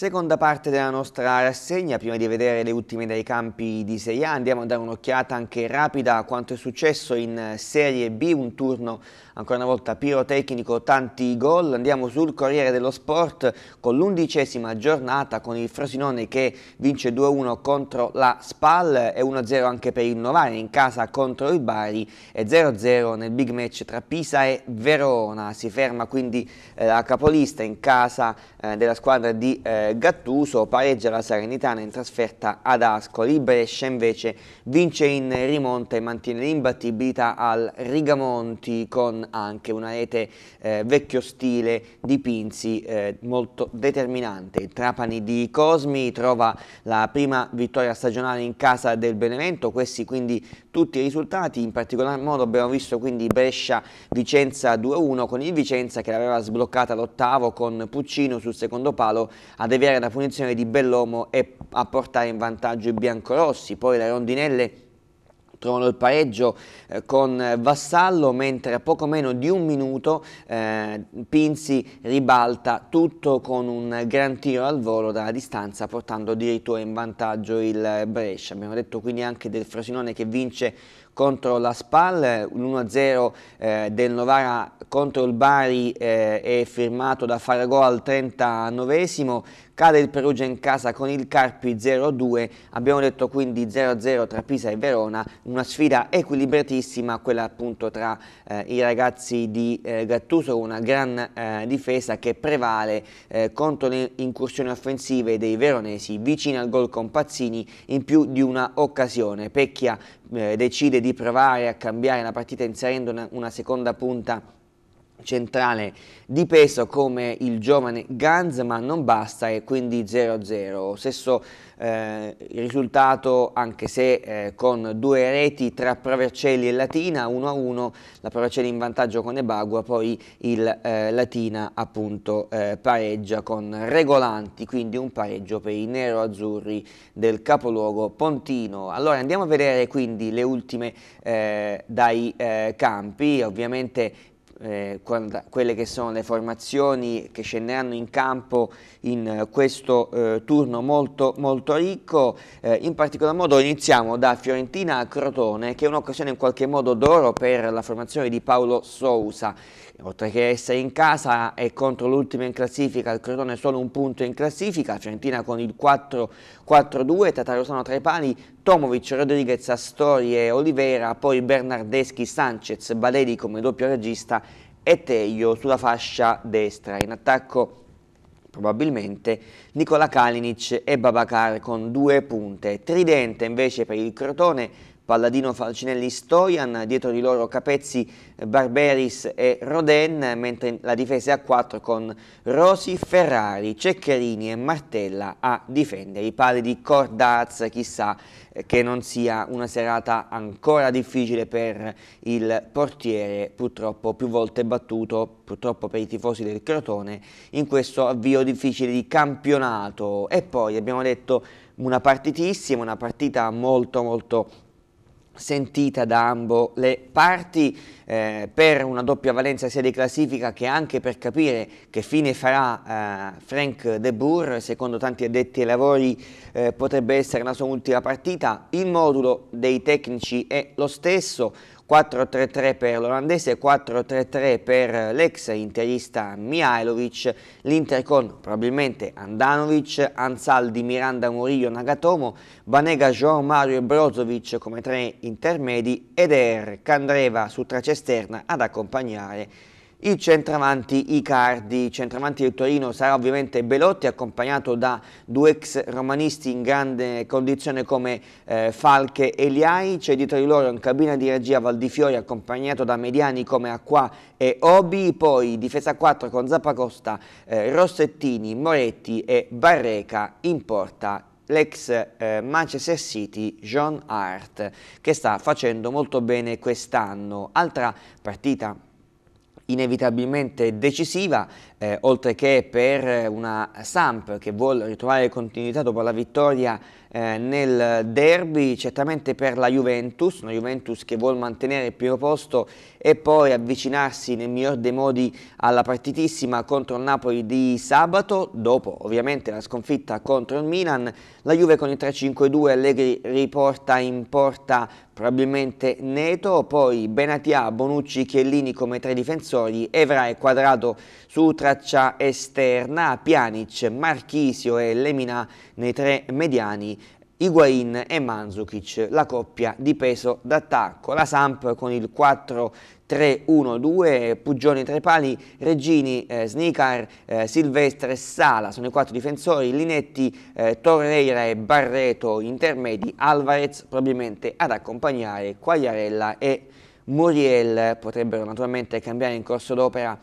Seconda parte della nostra rassegna, prima di vedere le ultime dei campi di Serie A, andiamo a dare un'occhiata anche rapida a quanto è successo in Serie B, un turno ancora una volta pirotecnico, tanti gol. Andiamo sul Corriere dello Sport con l'undicesima giornata con il Frosinone che vince 2-1 contro la Spal e 1-0 anche per il Novare in casa contro il Bari e 0-0 nel big match tra Pisa e Verona. Si ferma quindi eh, la capolista in casa eh, della squadra di eh, Gattuso, pareggia la Salernitana in trasferta ad Ascoli, Brescia invece vince in rimonta e mantiene l'imbattibilità al Rigamonti con anche una rete eh, vecchio stile di Pinzi eh, molto determinante. Il Trapani di Cosmi trova la prima vittoria stagionale in casa del Benevento, questi quindi tutti i risultati, in particolar modo abbiamo visto quindi Brescia-Vicenza 2-1 con il Vicenza che l'aveva sbloccata all'ottavo con Puccino sul secondo palo a deviare la punizione di Bellomo e a portare in vantaggio i biancorossi, poi la Rondinelle trovano il pareggio eh, con Vassallo mentre a poco meno di un minuto eh, Pinzi ribalta tutto con un gran tiro al volo dalla distanza portando addirittura in vantaggio il Brescia. Abbiamo detto quindi anche del Frosinone che vince contro la SPAL, l'1-0 eh, del Novara contro il Bari eh, è firmato da Faragò al 39esimo, Cade il Perugia in casa con il Carpi 0-2, abbiamo detto quindi 0-0 tra Pisa e Verona, una sfida equilibratissima, quella appunto tra eh, i ragazzi di eh, Gattuso, una gran eh, difesa che prevale eh, contro le incursioni offensive dei veronesi, vicino al gol con Pazzini in più di una occasione. Pecchia eh, decide di provare a cambiare la partita inserendo una, una seconda punta centrale di peso come il giovane Ganz ma non basta e quindi 0-0 stesso eh, risultato anche se eh, con due reti tra Provercelli e Latina 1-1 la Provercelli in vantaggio con Ebagua poi il eh, Latina appunto eh, pareggia con Regolanti quindi un pareggio per i nero-azzurri del capoluogo Pontino allora andiamo a vedere quindi le ultime eh, dai eh, campi ovviamente eh, quelle che sono le formazioni che scenderanno in campo in eh, questo eh, turno molto, molto ricco. Eh, in particolar modo iniziamo da Fiorentina a Crotone, che è un'occasione in qualche modo d'oro per la formazione di Paolo Sousa. Oltre che essere in casa e contro l'ultima in classifica, il Crotone solo un punto in classifica, Fiorentina con il 4-2, Tatarosano tra i pali, Tomovic, Rodriguez, Astorie, Olivera, poi Bernardeschi, Sanchez, Valeri come doppio regista e Teglio sulla fascia destra. In attacco probabilmente Nicola Kalinic e Babacar con due punte. Tridente invece per il Crotone Palladino, Falcinelli, Stoian, dietro di loro Capezzi, Barberis e Roden, mentre la difesa è a 4 con Rosi, Ferrari, Ceccherini e Martella a difendere. I pali di Cordaz, chissà eh, che non sia una serata ancora difficile per il portiere, purtroppo più volte battuto, purtroppo per i tifosi del Crotone, in questo avvio difficile di campionato. E poi abbiamo detto una partitissima, una partita molto molto sentita da ambo le parti eh, per una doppia valenza sia di classifica che anche per capire che fine farà eh, Frank De Boer secondo tanti addetti ai lavori eh, potrebbe essere la sua ultima partita il modulo dei tecnici è lo stesso 4-3-3 per l'olandese, 4-3-3 per l'ex interista Mihailovic, l'Inter con probabilmente Andanovic, Ansaldi, Miranda, Murillo, Nagatomo, Banega, João Mario e Brozovic come tre intermedi ed Er Candreva su traccia esterna ad accompagnare i centravanti Icardi, il centravanti del Torino sarà ovviamente Belotti accompagnato da due ex romanisti in grande condizione come eh, Falche e Liai, c'è dietro di loro in cabina di regia Valdifiori accompagnato da mediani come Acqua e Obi, poi difesa 4 con Zappacosta, eh, Rossettini, Moretti e Barreca in porta l'ex eh, Manchester City John Hart che sta facendo molto bene quest'anno. Altra partita inevitabilmente decisiva eh, oltre che per una Samp che vuole ritrovare continuità dopo la vittoria eh, nel derby, certamente per la Juventus, una Juventus che vuole mantenere il primo posto e poi avvicinarsi nel miglior dei modi alla partitissima contro il Napoli di sabato, dopo ovviamente la sconfitta contro il Milan, la Juve con il 3-5-2 Allegri riporta in porta probabilmente Neto, poi Benatia, Bonucci, Chiellini come tre difensori, Evra è Quadrato su tre traccia esterna, Pjanic, Marchisio e Lemina nei tre mediani Higuain e Manzukic, la coppia di peso d'attacco. La Samp con il 4-3-1-2, Puggioni tre pali, Regini, eh, Snicar, eh, Silvestre e Sala sono i quattro difensori, Linetti, eh, Torreira e Barreto intermedi, Alvarez probabilmente ad accompagnare Quagliarella e Muriel potrebbero naturalmente cambiare in corso d'opera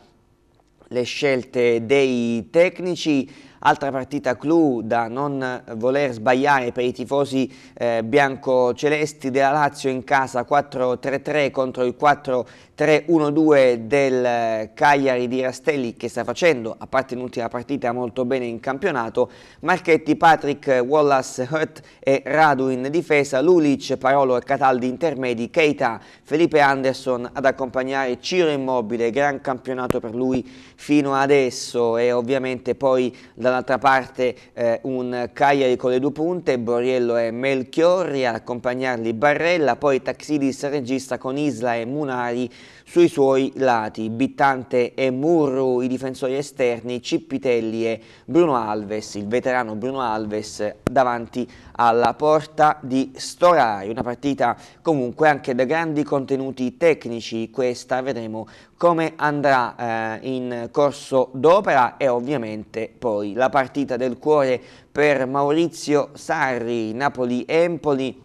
le scelte dei tecnici altra partita clou da non voler sbagliare per i tifosi eh, biancocelesti della Lazio in casa 4-3-3 contro il 4-3-1-2 del eh, Cagliari di Rastelli che sta facendo, a parte l'ultima partita, molto bene in campionato, Marchetti, Patrick, Wallace, Hurt e Radu in difesa, Lulic, Parolo e Cataldi intermedi, Keita, Felipe Anderson ad accompagnare Ciro Immobile, gran campionato per lui fino adesso e ovviamente poi la dall'altra parte eh, un Cagliari con le due punte, Boriello e Melchiorri ad accompagnarli Barrella, poi Taxidis regista con Isla e Munari sui suoi lati, Bittante e Murru i difensori esterni, Cippitelli e Bruno Alves, il veterano Bruno Alves davanti alla porta di Storari, una partita comunque anche da grandi contenuti tecnici, questa vedremo come andrà eh, in corso d'opera e ovviamente poi la partita del cuore per Maurizio Sarri, Napoli-Empoli,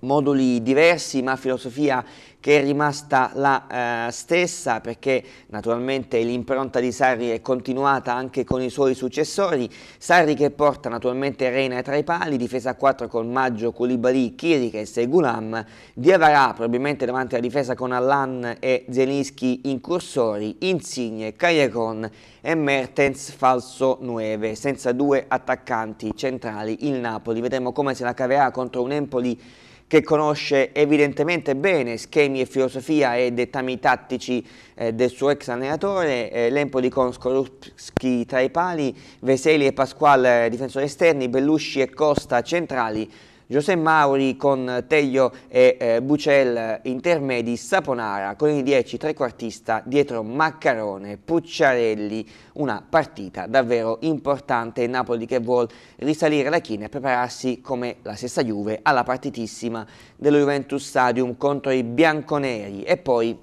moduli diversi ma filosofia che è rimasta la eh, stessa perché naturalmente l'impronta di Sarri è continuata anche con i suoi successori. Sarri che porta naturalmente Reina tra i pali, difesa a 4 con Maggio, Koulibaly, Kirikes e Gulam, Diavarà probabilmente davanti alla difesa con Allan e Zelinski cursori Insigne, Cagliacon e Mertens falso 9, senza due attaccanti centrali il Napoli. Vedremo come se la caverà contro un Empoli che conosce evidentemente bene schemi e filosofia e dettami tattici eh, del suo ex allenatore, eh, Lempoli con Skorupski tra i pali, Veseli e Pasquale eh, difensori esterni, Bellusci e Costa centrali, José Mauri con Teglio e eh, Bucel intermedi, Saponara con i 10 trequartista dietro Maccarone, Pucciarelli, una partita davvero importante, Napoli che vuole risalire la china e prepararsi come la stessa Juve alla partitissima dello Juventus Stadium contro i bianconeri e poi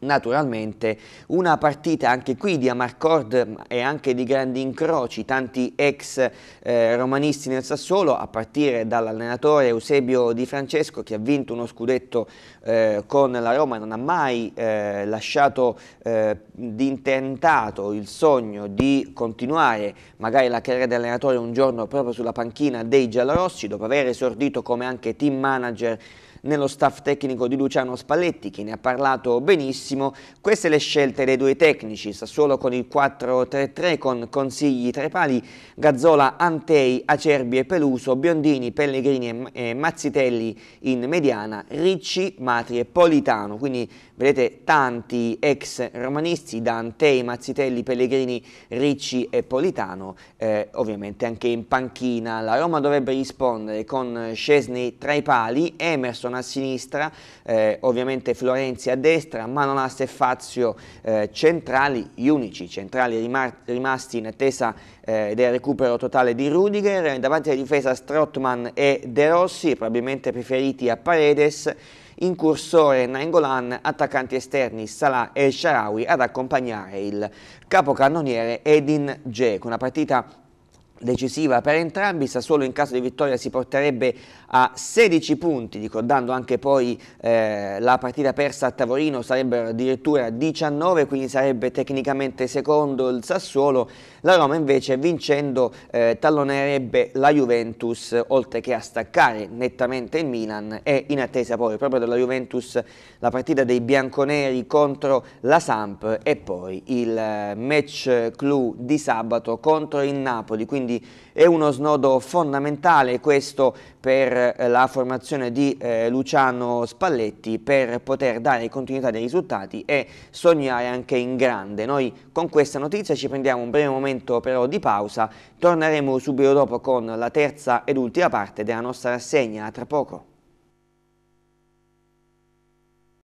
naturalmente una partita anche qui di Amarcord mm, e anche di grandi incroci, tanti ex eh, romanisti nel Sassuolo a partire dall'allenatore Eusebio Di Francesco che ha vinto uno scudetto eh, con la Roma, non ha mai eh, lasciato eh, d'intentato il sogno di continuare magari la carriera di allenatore un giorno proprio sulla panchina dei giallorossi dopo aver esordito come anche team manager nello staff tecnico di Luciano Spalletti che ne ha parlato benissimo. Queste le scelte dei due tecnici, Sassuolo con il 4-3-3 con consigli tre pali, Gazzola, Antei, Acerbi e Peluso, Biondini, Pellegrini e Mazzitelli in mediana, Ricci, Matri e Politano. Quindi Vedete tanti ex romanisti, Dante, Mazzitelli, Pellegrini, Ricci e Politano, eh, ovviamente anche in panchina. La Roma dovrebbe rispondere con Scesni tra i pali, Emerson a sinistra, eh, ovviamente Florenzi a destra, Manolas e Fazio eh, centrali, gli unici centrali rimasti in attesa eh, del recupero totale di Rudiger, davanti alla difesa Strottman e De Rossi, probabilmente preferiti a Paredes, in cursore Nainggolan, attaccanti esterni Salah e Sharawi ad accompagnare il capocannoniere Edin Dzeko. Una partita decisiva per entrambi, Sassuolo in caso di vittoria si porterebbe a 16 punti, ricordando anche poi eh, la partita persa a Tavorino sarebbero addirittura 19, quindi sarebbe tecnicamente secondo il Sassuolo, la Roma invece vincendo eh, tallonerebbe la Juventus oltre che a staccare nettamente il Milan e in attesa poi proprio della Juventus la partita dei bianconeri contro la Samp e poi il eh, match clou di sabato contro il Napoli, quindi quindi è uno snodo fondamentale questo per eh, la formazione di eh, Luciano Spalletti per poter dare continuità dei risultati e sognare anche in grande. Noi con questa notizia ci prendiamo un breve momento però di pausa, torneremo subito dopo con la terza ed ultima parte della nostra rassegna, a tra poco.